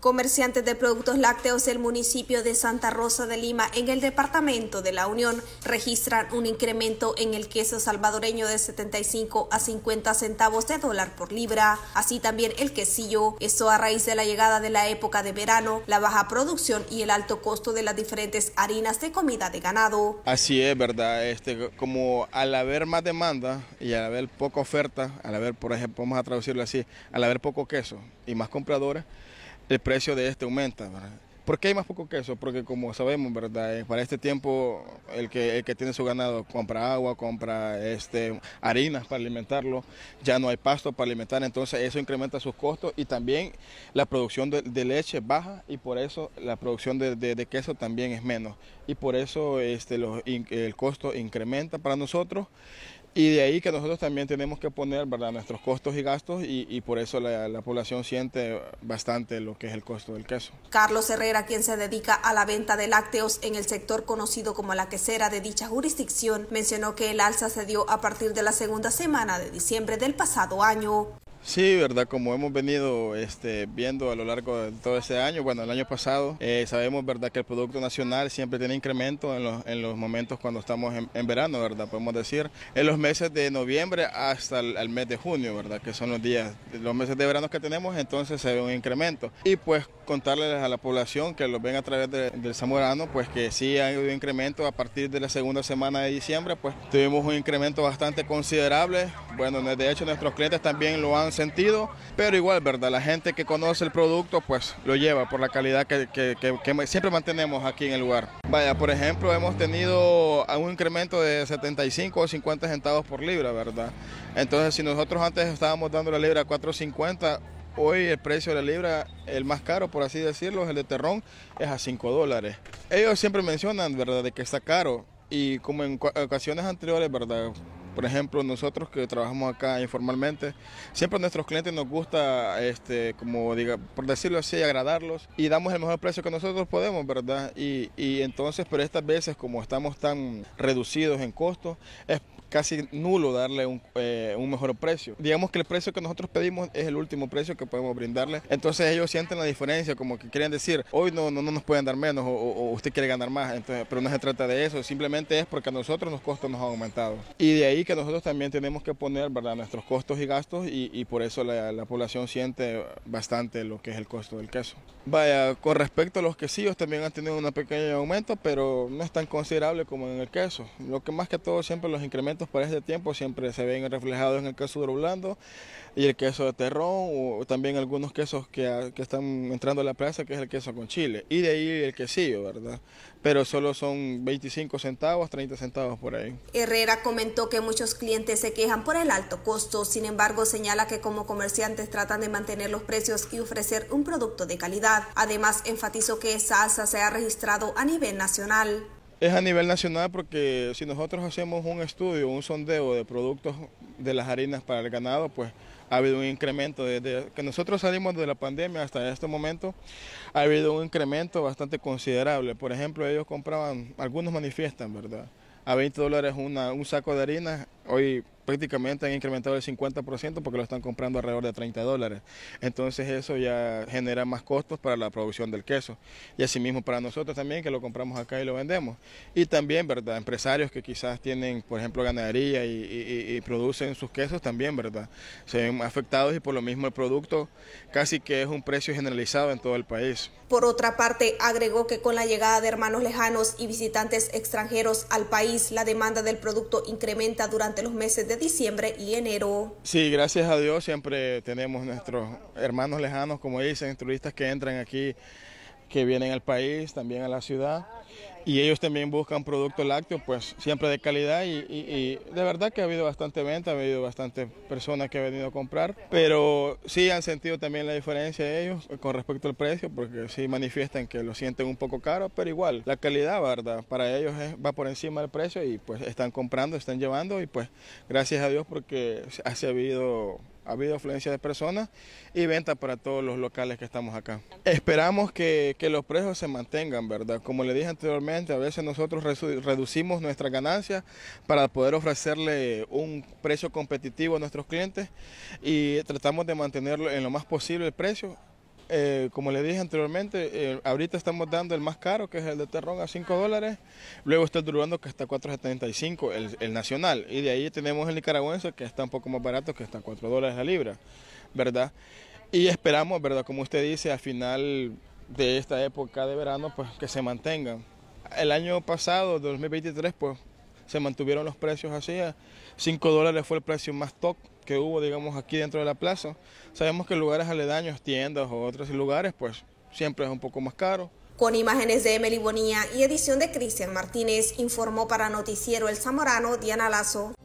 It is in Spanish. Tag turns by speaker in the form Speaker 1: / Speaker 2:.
Speaker 1: Comerciantes de productos lácteos del municipio de Santa Rosa de Lima en el departamento de la Unión registran un incremento en el queso salvadoreño de 75 a 50 centavos de dólar por libra, así también el quesillo, eso a raíz de la llegada de la época de verano, la baja producción y el alto costo de las diferentes harinas de comida de ganado.
Speaker 2: Así es, verdad, este como al haber más demanda y al haber poca oferta, al haber, por ejemplo, vamos a traducirlo así, al haber poco queso y más compradores, el precio de este aumenta. ¿Por qué hay más poco queso? Porque como sabemos, ¿verdad? Eh, para este tiempo el que, el que tiene su ganado compra agua, compra este, harinas para alimentarlo, ya no hay pasto para alimentar, entonces eso incrementa sus costos y también la producción de, leche baja y por eso la producción de, queso también es menos y por eso este, el costo incrementa para nosotros y de ahí que nosotros también tenemos que poner ¿verdad? nuestros costos y gastos y, por eso la, la, población siente bastante lo que es el costo del queso.
Speaker 1: Carlos Herrera, quien se dedica a la venta de lácteos en el sector conocido como la quesera de dicha jurisdicción, mencionó que el alza se dio a partir de la segunda semana de diciembre del pasado año.
Speaker 2: Sí, verdad, como hemos venido este, viendo a lo largo de todo este año, bueno, el año pasado, eh, sabemos, verdad, que el Producto Nacional siempre tiene incremento en los, en los momentos cuando estamos en, verano, verdad, podemos decir, en los meses de noviembre hasta el, mes de junio, verdad, que son los días, los meses de verano que tenemos, entonces se ve un incremento. Y pues contarles a la población que lo ven a través del Zamorano, pues que sí ha habido incremento a partir de la segunda semana de diciembre, pues tuvimos un incremento bastante considerable bueno, de hecho nuestros clientes también lo han sentido, pero igual, ¿verdad? La gente que conoce el producto, pues lo lleva por la calidad que, siempre mantenemos aquí en el lugar. Vaya, por ejemplo, hemos tenido un incremento de 75 o 50 centavos por libra, ¿verdad? Entonces, si nosotros antes estábamos dando la libra a 4.50, Hoy el precio de la libra, el más caro por así decirlo, es el de terrón, es a 5 dólares. Ellos siempre mencionan, ¿verdad?, de que está caro. Y como en ocasiones anteriores, ¿verdad?, por ejemplo, nosotros que trabajamos acá informalmente, siempre a nuestros clientes nos gusta, este, como diga, por decirlo así, agradarlos y damos el mejor precio que nosotros podemos, ¿verdad? Y, y entonces, pero estas veces, como estamos tan reducidos en costos, es casi nulo darle un, eh, un, mejor precio. Digamos que el precio que nosotros pedimos es el último precio que podemos brindarle. Entonces ellos sienten la diferencia, como que quieren decir, hoy no, no, no nos pueden dar menos o, usted quiere ganar más. Entonces, pero no se trata de eso, simplemente es porque a nosotros los costos nos han aumentado. Y de ahí que nosotros también tenemos que poner ¿verdad? nuestros costos y gastos y, por eso la, la, población siente bastante lo que es el costo del queso. Vaya, con respecto a los quesillos también han tenido un pequeño aumento, pero no es tan considerable como en el queso. Lo que más que todo siempre los incrementos por para este tiempo siempre se ven reflejados en el queso de blando y el queso de terrón o también algunos quesos ah, que, están entrando a la plaza, que es el queso con chile. Y de ahí el quesillo, ¿verdad? Pero solo son 25 centavos, 30 centavos por ahí.
Speaker 1: Herrera comentó que muchos clientes se quejan por el alto costo, sin embargo señala que como comerciantes tratan de mantener los precios y ofrecer un producto de calidad. Además, enfatizó que esa se ha registrado a nivel nacional.
Speaker 2: Es a nivel nacional porque si nosotros hacemos un estudio, un sondeo de productos de las harinas para el ganado, pues ha habido un incremento. Desde que nosotros salimos de la pandemia hasta este momento, ha habido un incremento bastante considerable. Por ejemplo, ellos compraban, algunos manifiestan, ¿verdad? A 20 dólares una, un saco de harina Hoy prácticamente han incrementado el 50% porque lo están comprando alrededor de 30 dólares. Entonces eso ya genera más costos para la producción del queso. Y asimismo para nosotros también que lo compramos acá y lo vendemos. Y también, ¿verdad? Empresarios que quizás tienen, por ejemplo, ganadería y, y producen sus quesos también, ¿verdad? Se ven afectados y por lo mismo el producto casi que es un precio generalizado en todo el país.
Speaker 1: Por otra parte, agregó que con la llegada de hermanos lejanos y visitantes extranjeros al país, la demanda del producto incrementa durante los meses de diciembre y enero.
Speaker 2: Sí, gracias a Dios siempre tenemos nuestros hermanos lejanos, como dicen, turistas que entran aquí, que vienen al país, también a la ciudad y ellos también buscan productos lácteos, pues siempre de calidad y, de verdad que ha habido bastante venta, ha habido bastante personas que han venido a comprar, pero sí han sentido también la diferencia de ellos con respecto al precio, porque sí manifiestan que lo sienten un poco caro, pero igual la calidad, verdad, para ellos va por encima del precio y pues están comprando, están llevando y pues gracias a Dios porque ha habido ha habido afluencia de personas y venta para todos los locales que estamos acá. Esperamos que, los precios se mantengan, ¿verdad? Como le dije anteriormente, a veces nosotros reducimos nuestras ganancias para poder ofrecerle un precio competitivo a nuestros clientes y tratamos de mantenerlo en lo más posible el precio eh, como le dije anteriormente, eh, ahorita estamos dando el más caro, que es el de terrón, este a 5 dólares. Luego está el durando, que está a 4,75, el, nacional. Y de ahí tenemos el nicaragüense, que está un poco más barato, que está a 4 dólares la libra, ¿verdad? Y esperamos, ¿verdad? Como usted dice, al final de esta época de verano, pues que se mantengan. El año pasado, 2023, pues se mantuvieron los precios así. 5 eh, dólares fue el precio más top que hubo, digamos, aquí dentro de la plaza. Sabemos que lugares aledaños, tiendas o otros lugares, pues siempre es un poco más caro.
Speaker 1: Con imágenes de Emily Bonía y edición de Cristian Martínez, informó para Noticiero El Zamorano Diana Lazo.